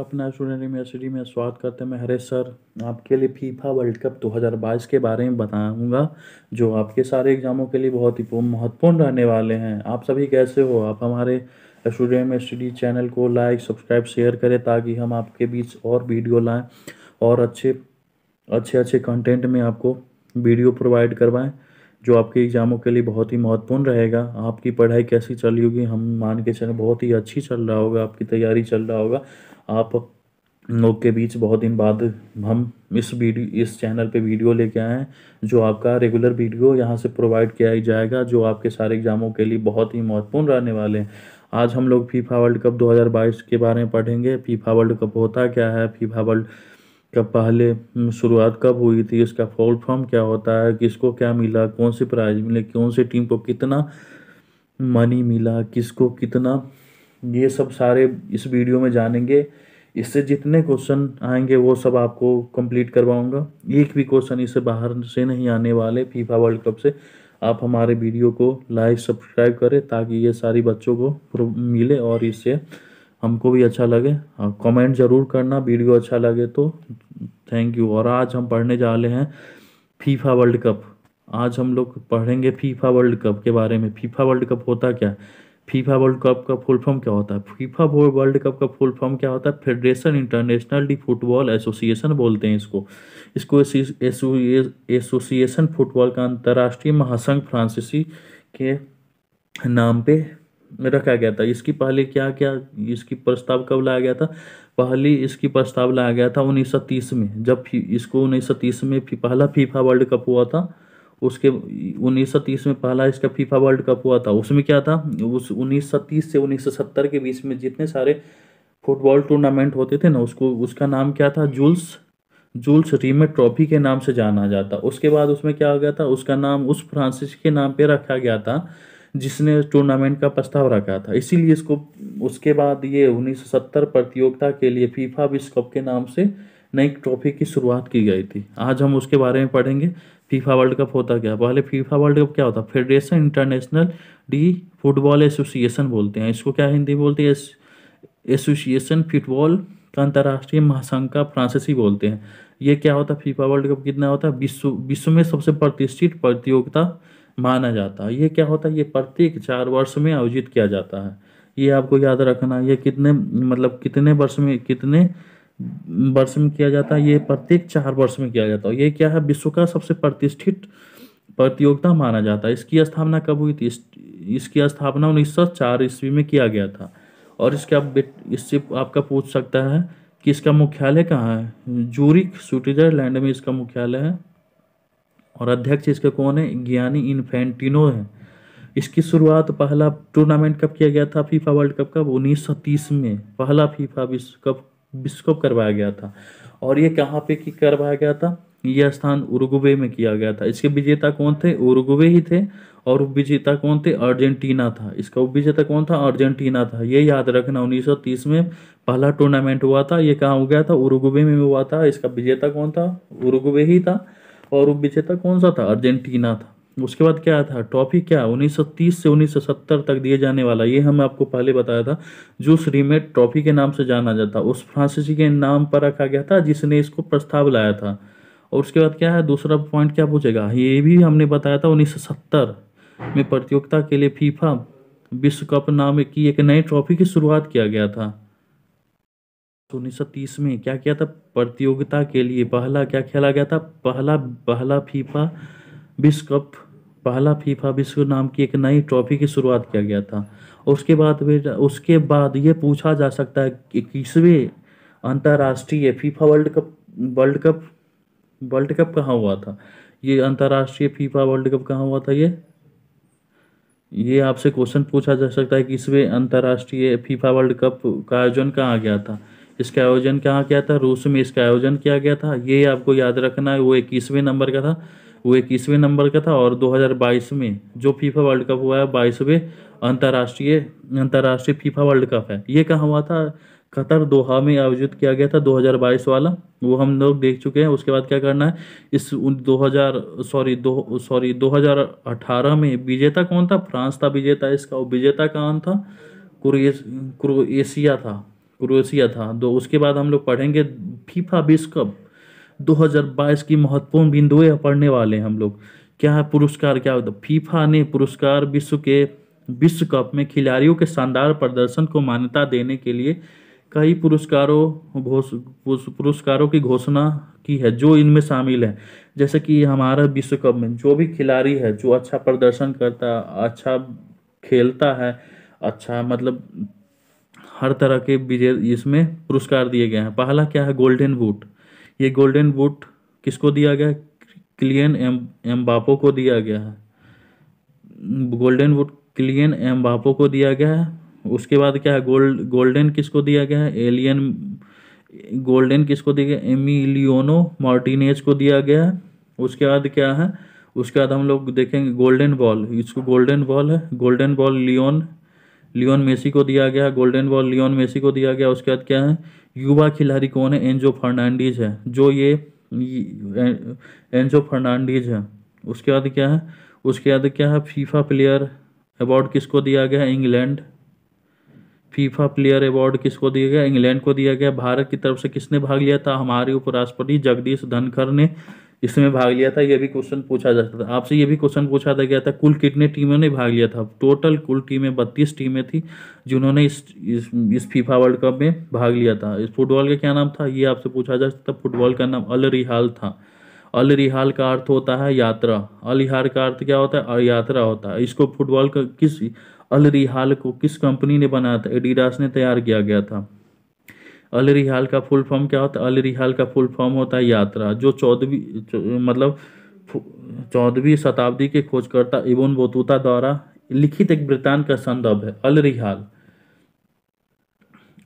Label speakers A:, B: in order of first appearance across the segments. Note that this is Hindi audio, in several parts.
A: अपना स्टूडेंट यूनिवर्सिटी में स्वागत करते हैं मैं हरे सर आपके लिए फीफा वर्ल्ड कप 2022 के बारे में बताऊंगा जो आपके सारे एग्ज़ामों के लिए बहुत ही महत्वपूर्ण रहने वाले हैं आप सभी कैसे हो आप हमारे स्टूडेंट यूनिवर्सिटी चैनल को लाइक सब्सक्राइब शेयर करें ताकि हम आपके बीच और वीडियो लाएँ और अच्छे अच्छे अच्छे कंटेंट में आपको वीडियो प्रोवाइड करवाएँ जो आपके एग्ज़ामों के लिए बहुत ही महत्वपूर्ण रहेगा आपकी पढ़ाई कैसी चली होगी हम मान के चलें बहुत ही अच्छी चल रहा होगा आपकी तैयारी चल रहा होगा आप लोग के बीच बहुत दिन बाद हम इस वीडियो इस चैनल पे वीडियो लेके आए हैं जो आपका रेगुलर वीडियो यहाँ से प्रोवाइड किया ही जाएगा जो आपके सारे एग्ज़ामों के लिए बहुत ही महत्वपूर्ण रहने वाले हैं आज हम लोग फीफा वर्ल्ड कप 2022 के बारे में पढ़ेंगे फीफा वर्ल्ड कप होता क्या है फीफा वर्ल्ड कब पहले शुरुआत कब हुई थी इसका फॉल फॉर्म क्या होता है किसको क्या मिला कौन से प्राइज मिले कौन से टीम को कितना मनी मिला किसको कितना ये सब सारे इस वीडियो में जानेंगे इससे जितने क्वेश्चन आएंगे वो सब आपको कंप्लीट करवाऊंगा एक भी क्वेश्चन इससे बाहर से नहीं आने वाले फीफा वर्ल्ड कप से आप हमारे वीडियो को लाइक सब्सक्राइब करें ताकि ये सारी बच्चों को मिले और इससे हमको भी अच्छा लगे कमेंट हाँ, ज़रूर करना वीडियो अच्छा लगे तो थैंक यू और आज हम पढ़ने जा रहे हैं फीफा वर्ल्ड कप आज हम लोग पढ़ेंगे फीफा वर्ल्ड कप के बारे में फीफा वर्ल्ड कप होता क्या है फीफा वर्ल्ड कप का फुल फॉर्म क्या होता है फीफा वर्ल्ड कप का फुल फॉर्म क्या होता है federation international de football association बोलते हैं इसको इसको एसोसिएशन फुटबॉल का अंतर्राष्ट्रीय महासंघ फ्रांसीसी के नाम पे रखा गया था इसकी पहले क्या क्या इसकी प्रस्ताव कब लाया गया था पहली इसकी प्रस्ताव लाया गया था 1930 में जब इसको 1930 में पहला फीफा वर्ल्ड कप हुआ था उसके 1930 में पहला इसका फीफा वर्ल्ड कप हुआ था उसमें क्या था उस 1930 से 1970 के बीच में जितने सारे फुटबॉल टूर्नामेंट होते थे ना उसको उसका नाम क्या था जूल्स जूल्स रीमे ट्रॉफी के नाम से जाना जाता उसके बाद उसमें क्या हो गया था उसका नाम उस फ्रांसिस के नाम पर रखा गया था जिसने टूर्नामेंट का प्रस्ताव रखा था इसीलिए इसको उसके बाद ये उन्नीस प्रतियोगिता के लिए फीफा विश्व कप के नाम से नई ट्रॉफी की शुरुआत की गई थी आज हम उसके बारे में पढ़ेंगे फीफा वर्ल्ड कप होता क्या पहले फीफा वर्ल्ड कप क्या होता federation international de football association बोलते हैं इसको क्या हिंदी बोलते हैं एसोसिएशन फुटबॉल का अंतर्राष्ट्रीय महासंघ का फ्रांसीसी बोलते हैं ये क्या होता फीफा वर्ल्ड कप कितना होता है विश्व विश्व में सबसे प्रतिष्ठित प्रतियोगिता माना जाता है ये क्या होता है ये प्रत्येक चार वर्ष में आयोजित किया जाता है ये आपको याद रखना ये कितने मतलब कितने वर्ष में कितने वर्ष में किया जाता है ये प्रत्येक चार वर्ष में किया जाता है ये क्या है विश्व का सबसे प्रतिष्ठित प्रतियोगिता माना जाता है इसकी स्थापना कब हुई थी इसकी स्थापना उन्नीस सौ चार ईस्वी में किया गया था और इसका इससे आपका पूछ सकता है कि इसका मुख्यालय कहाँ है जूरिक स्विट्जरलैंड में इसका मुख्यालय है और अध्यक्ष इसके कौन है ज्ञानी इन्फेंटिनो है इसकी शुरुआत पहला टूर्नामेंट कब किया गया था फीफा वर्ल्ड कप कब तीस में पहला फीफा विश्व कप विश्व कप करवाया गया था और ये कहाँ पे की करवाया गया था यह स्थान उरुगुवे में किया गया था इसके विजेता कौन थे उरुगुवे ही थे और विजेता कौन थे अर्जेंटीना था इसका उपविजेता कौन था अर्जेंटीना था ये याद रखना 1930 में पहला टूर्नामेंट हुआ था ये कहाँ हो गया था उरुगुवे में हुआ था इसका विजेता कौन था उरुगुवे ही था और पीछे विजेता कौन सा था अर्जेंटीना था उसके बाद क्या था टॉपिक क्या 1930 से 1970 तक दिए जाने वाला ये हमें आपको पहले बताया था जो श्रीमेट ट्रॉफी के नाम से जाना जाता उस फ्रांसीसी के नाम पर रखा गया था जिसने इसको प्रस्ताव लाया था और उसके बाद क्या है दूसरा पॉइंट क्या पूछेगा ये भी हमने बताया था उन्नीस में प्रतियोगिता के लिए फीफा विश्व कप नाम की एक नई ट्रॉफी की शुरुआत किया गया था उन्नीस में क्या किया था प्रतियोगिता के लिए पहला क्या खेला गया था पहला पहला फीफा विश्व कप पहला फीफा विश्व नाम की एक नई ट्रॉफी की शुरुआत किया गया था उसके बाद उसके बाद ये पूछा जा सकता है कि अंतर्राष्ट्रीय FIFA world cup world cup world cup कहाँ हुआ था ये अंतर्राष्ट्रीय फीफा वर्ल्ड कप कहाँ हुआ था ये ये आपसे क्वेश्चन पूछा जा सकता है कि इसमें अंतर्राष्ट्रीय फीफा वर्ल्ड कप का आयोजन कहाँ गया था इसका आयोजन कहाँ किया था रूस में इसका आयोजन किया गया था ये आपको याद रखना है वो इक्कीसवें नंबर का था वो इक्कीसवें नंबर का था और 2022 में जो फीफा वर्ल्ड कप हुआ है बाईसवें अंतर्राष्ट्रीय अंतर्राष्ट्रीय फीफा वर्ल्ड कप है ये कहाँ हुआ था कतर दोहा में आयोजित किया गया था 2022 वाला वो हम लोग देख चुके हैं उसके बाद क्या करना है इस 2000 सॉरी दो सॉरी 2018 में विजेता कौन था फ्रांस था विजेता इसका और विजेता कौन था क्रोएशिया था क्रोएशिया था तो उसके बाद हम लोग पढ़ेंगे फीफा विश्व कप 2022 की महत्वपूर्ण बिंदुएं पढ़ने वाले हैं हम लोग क्या है पुरस्कार क्या होता फीफा ने पुरस्कार विश्व के विश्व कप में खिलाड़ियों के शानदार प्रदर्शन को मान्यता देने के लिए कई पुरस्कारों घोष पुरस्कारों की घोषणा की है जो इनमें शामिल है जैसे कि हमारा विश्व कप में जो भी खिलाड़ी है जो अच्छा प्रदर्शन करता अच्छा खेलता है अच्छा मतलब हर तरह के विजय इसमें पुरस्कार दिए गए हैं पहला क्या है गोल्डन बूट ये गोल्डन बूट किसको दिया गया क्लियन एम एम्बापो को दिया गया है गोल्डन बूट क्लियन एम्बापो को दिया गया है उसके बाद क्या है गोल्ड गोल्डन किसको दिया गया है एलियन गोल्डन किसको दिया गया एमिलियोनो मार्टिनेज को दिया गया है उसके बाद क्या है उसके बाद हम लोग देखेंगे गोल्डन बॉल इसको गोल्डन बॉल है golden ball Lionel Lionel Messi को दिया गया गोल्डन बॉल लियोन मेसी को दिया गया उसके बाद क्या है युवा खिलाड़ी कौन है एंजो फर्नांडीज है जो ये एंजो फर्नांडीज है उसके बाद क्या है उसके बाद क्या है फीफा प्लेयर अवार्ड किसको दिया गया इंग्लैंड फीफा प्लेयर अवार्ड किसको दिया गया इंग्लैंड को दिया गया भारत की तरफ से किसने भाग लिया था हमारे उपराष्ट्रपति जगदीश धनखड़ ने इसमें भाग लिया था यह भी क्वेश्चन पूछा जा सकता था आपसे ये भी क्वेश्चन पूछा था गया था कुल कितने टीमों ने भाग लिया था टोटल कुल टीमें बत्तीस टीमें थी जिन्होंने इस इस, इस फीफा वर्ल्ड कप में भाग लिया था इस फुटबॉल का क्या नाम था ये आपसे पूछा जा सकता फुटबॉल का नाम अल रिहाल था अलरिहाल का अर्थ होता है यात्रा अलिहाल का अर्थ क्या होता है यात्रा होता है इसको फुटबॉल का किस अलरिहाल को किस कंपनी ने बनाया था एडिडास ने तैयार किया गया था अलरिहाल का फुल फॉर्म क्या होता है अलरिहाल का फुल फॉर्म होता है यात्रा जो चौदहवीं मतलब चौदहवीं शताब्दी के खोजकर्ता इबन बोतूता द्वारा लिखित एक वृत्तांत का संदर्भ है अलरिहाल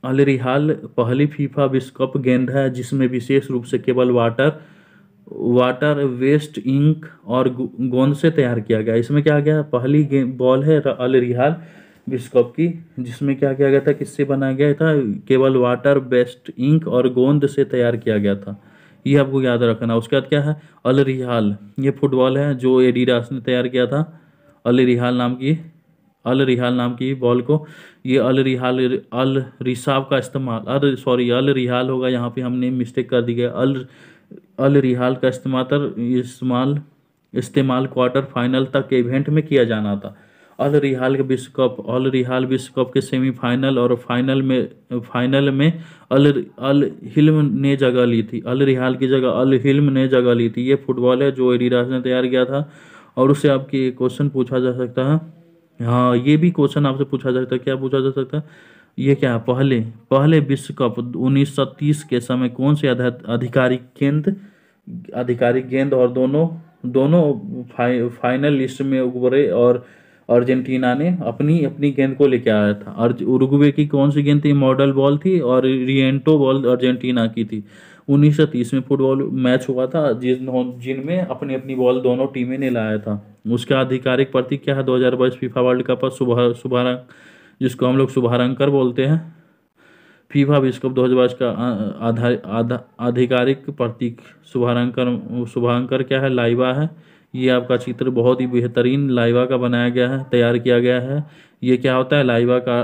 A: अलरिहाल पहली फीफा विश्व कप गेंद है जिसमें विशेष रूप से केवल वाटर वाटर वेस्ट इंक और गोंद से तैयार किया गया इसमें क्या गया पहली गेम बॉल है अल रिहाल विस्कॉप की जिसमें क्या किया गया था किससे बनाया गया था केवल वाटर बेस्ट इंक और गोंद से तैयार किया गया था ये आपको याद रखना उसके बाद क्या है अल रिहाल ये फुटबॉल है जो एडिडास ने तैयार किया था अल रिहाल नाम की अल रिहाल नाम की बॉल को ये अल रिहाल अल रिसाव का इस्तेमाल अल सॉरी अल रिहाल होगा यहाँ पे हमने मिस्टेक कर दी गई अल अल रिहाल का इस्तेमाल इस्तेमाल इस्तेमाल क्वार्टर फाइनल तक के इवेंट में किया जाना था अल रिहाल के विश्व कप अल रिहाल विश्व कप के सेमीफाइनल और फाइनल में फाइनल में अल अल हिल्म ने जगह ली थी अल रिहाल की जगह अल हिल्म ने जगह ली थी ये फुटबॉल है जो एडिडास ने तैयार किया था और उससे आपकी क्वेश्चन पूछा जा सकता है हाँ ये भी क्वेश्चन आपसे पूछा जा सकता है क्या पूछा जा सकता है ये क्या पहले पहले विश्व कप 1930 के समय कौन से अधिकारी गेंद अधिकारी गेंद और दोनों दोनों फाइ, फाइनल लिस्ट में उबरे और अर्जेंटीना ने अपनी अपनी गेंद को लेकर आया था और उरुग्वे की कौन सी गेंद थी मॉडल बॉल थी और रिएंटो बॉल अर्जेंटीना की थी 1930 में फुटबॉल मैच हुआ था जिस जिनमें अपनी अपनी बॉल दोनों टीमें ने लाया था उसका आधिकारिक प्रतीक क्या है बाईस फीफा वर्ल्ड कप पर शुभारंभ जिसको हम लोग शुभारंकर बोलते हैं फीफा विश्व कप दो हज़ार का आधा आधिकारिक प्रतीक शुभारंकर शुभारंकर क्या है लाइवा है ये आपका चित्र बहुत ही बेहतरीन लाइवा का बनाया गया है तैयार किया गया है ये क्या होता है लाइवा का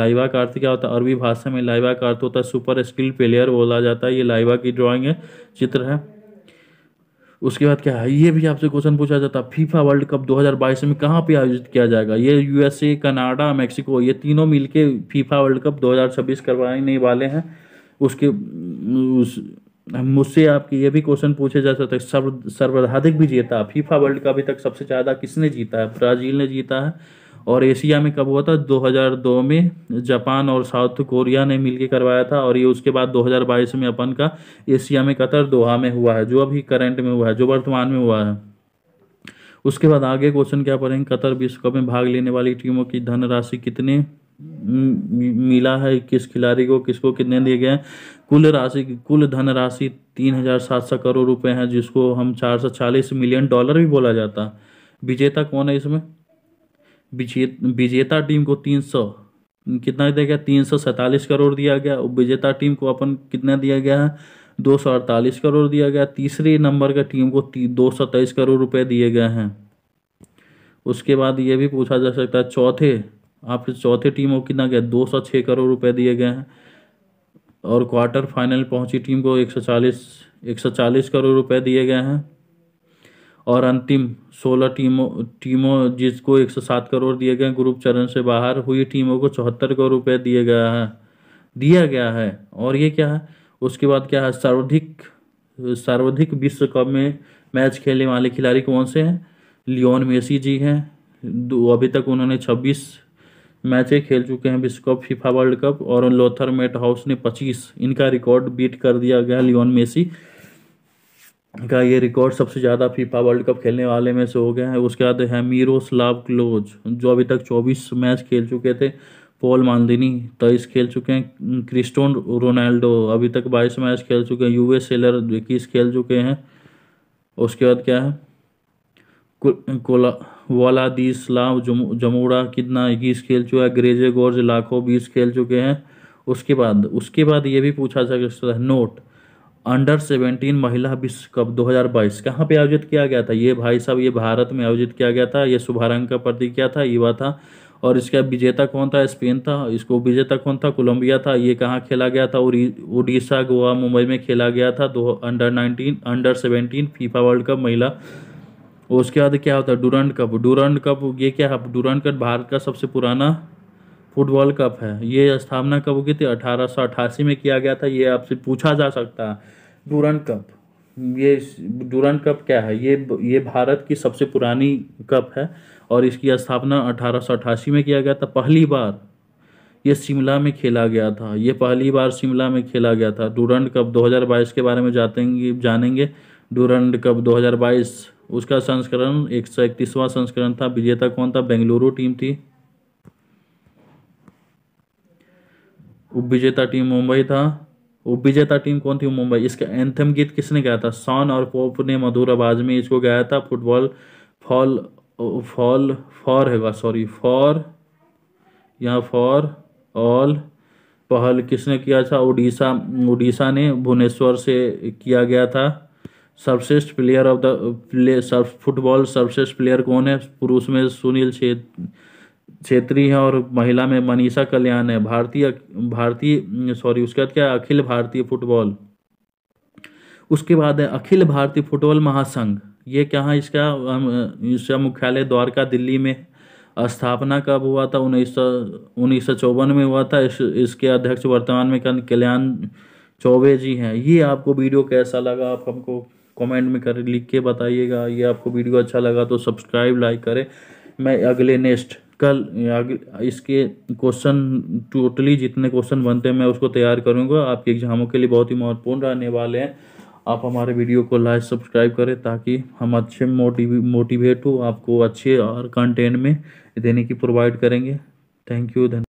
A: लाइवा का अर्थ क्या होता है अरबी भाषा में लाइवा का अर्थ होता है सुपर स्किल प्लेयर बोला जाता है ये लाइवा की ड्राइंग है चित्र है उसके बाद क्या है ये भी आपसे क्वेश्चन पूछा जाता है फीफा वर्ल्ड कप 2022 में कहाँ पे आयोजित किया जाएगा ये यूएसए कनाडा मैक्सिको ये तीनों मिलके फीफा वर्ल्ड कप 2026 करवाने वाले हैं उसके उस मुझसे आपके ये भी क्वेश्चन पूछे जा सकते सर्व सर्वाधिक भी जीता फीफा वर्ल्ड कप अभी तक सबसे ज़्यादा किसने जीता है ब्राज़ील ने जीता है और एशिया में कब हुआ था 2002 में जापान और साउथ कोरिया ने मिलकर करवाया था और ये उसके बाद 2022 में अपन का एशिया में कतर दोहा में हुआ है जो अभी करंट में हुआ है जो वर्तमान में हुआ है उसके बाद आगे क्वेश्चन क्या पढ़ेंगे कतर विश्व कप में भाग लेने वाली टीमों की धनराशि कितने मिला है किस खिलाड़ी को किसको कितने दिए गए कुल राशि कुल धनराशि तीन हजार सात सौ करोड़ रुपए हैं जिसको हम चार सौ चालीस मिलियन डॉलर भी बोला जाता विजेता कौन है इसमें विजेता टीम को तीन सौ कितना दिया गया तीन सौ सैंतालीस करोड़ दिया गया विजेता टीम को अपन कितना दिया गया है दो सौ अड़तालीस करोड़ दिया गया तीसरे नंबर का टीम को दो सौ तेईस करोड़ रुपए दिए गए हैं उसके बाद ये भी पूछा जा सकता है चौथे आपके चौथे टीम को कितना गया दो सौ छः करोड़ रुपए दिए गए हैं और क्वार्टर फाइनल पहुंची टीम को एक सौ चालीस एक सौ चालीस करोड़ रुपए दिए गए हैं और अंतिम सोलह टीमों टीमों जिसको एक सौ सात करोड़ दिए गए ग्रुप चरण से बाहर हुई टीमों को चौहत्तर करोड़ रुपए दिए गया है दिया गया है और ये क्या है उसके बाद क्या है सर्वाधिक सर्वाधिक विश्व कप में मैच खेलने वाले खिलाड़ी कौन से हैं लियोन मेसी जी हैं अभी तक उन्होंने छब्बीस मैचें खेल चुके हैं विश्व कप फीफा वर्ल्ड कप और लोथर मेट हाउस ने पच्चीस इनका रिकॉर्ड बीट कर दिया गया लियोन मेसी का ये रिकॉर्ड सबसे ज़्यादा फीफा वर्ल्ड कप खेलने वाले में से हो गया है उसके बाद है मीरो स्लाव क्लोज जो अभी तक चौबीस मैच खेल चुके थे पॉल मालदिनी तेईस खेल चुके हैं क्रिस्टोन रोनाल्डो अभी तक बाईस मैच खेल चुके हैं यूए सेलर इक्कीस खेल चुके हैं उसके बाद क्या है कोला दी स्लाव जमोड़ा कितना इक्कीस खेल चुका है ग्रेजे गोर्ज लाखों बीस खेल चुके हैं उसके बाद उसके बाद ये भी पूछा जा सकता है नोट अंडर सेवेंटीन महिला विश्व कप 2022 कहाँ पर आयोजित किया गया था ये भाई साहब ये भारत में आयोजित किया गया था ये शुभारंभ का प्रतीक क्या था युवा था और इसका विजेता कौन था स्पेन था इसको विजेता कौन था कोलंबिया था ये कहाँ खेला गया था उड़ीसा गोवा मुंबई में खेला गया था दो under nineteen under seventeen FIFA world cup महिला उसके बाद क्या होता है डूरंड कप डूरंड कप ये क्या है डूरंड कप भारत का सबसे पुराना फुटबॉल कप है ये स्थापना कब हुई थी अठारह में किया गया था ये आपसे पूछा जा सकता है डूरन कप ये डूरन कप क्या है ये ये भारत की सबसे पुरानी कप है और इसकी स्थापना अठारह में किया गया था पहली बार ये शिमला में खेला गया था ये पहली बार शिमला में खेला गया था डूरन कप 2022 के बारे में जाते जानेंगे डूरन कप 2022 उसका संस्करण एक संस्करण था विजेता कौन था बेंगलुरु टीम थी उप विजेता टीम मुंबई था उप विजेता टीम कौन थी मुंबई इसका एंथम गीत किसने गाया था सॉन और पोप ने मधुर आवाज में इसको गाया था फुटबॉल फॉल फॉल फॉर हैगा सॉरी फॉर यहाँ फॉर ऑल पहल किसने किया था उड़ीसा उड़ीसा ने भुवनेश्वर से किया गया था सर्वश्रेष्ठ प्लेयर ऑफ द प्ले सर्व फुटबॉल सर्वश्रेष्ठ प्लेयर कौन है पुरुष में सुनील छेद क्षेत्रीय हैं और महिला में मनीषा कल्याण है भारतीय भारतीय सॉरी उसके बाद क्या है अखिल भारतीय फुटबॉल उसके बाद है अखिल भारतीय फुटबॉल महासंघ ये क्या है इसका इसका मुख्यालय द्वारका दिल्ली में स्थापना कब हुआ था उन्नीस सौ उन्नीस सौ चौवन में हुआ था इस इसके अध्यक्ष वर्तमान में कल्याण चौबे जी हैं ये आपको वीडियो कैसा लगा आप हमको कमेंट में कर लिख के बताइएगा ये आपको वीडियो अच्छा लगा तो सब्सक्राइब लाइक करें मैं अगले नेक्स्ट कल इसके क्वेश्चन टोटली जितने क्वेश्चन बनते हैं मैं उसको तैयार करूंगा आपके एग्जामों के लिए बहुत ही महत्वपूर्ण रहने वाले हैं आप हमारे वीडियो को लाइक सब्सक्राइब करें ताकि हम अच्छे मोटिव मोटिवेट हो आपको अच्छे और कंटेंट में देने की प्रोवाइड करेंगे थैंक यू धन्यवाद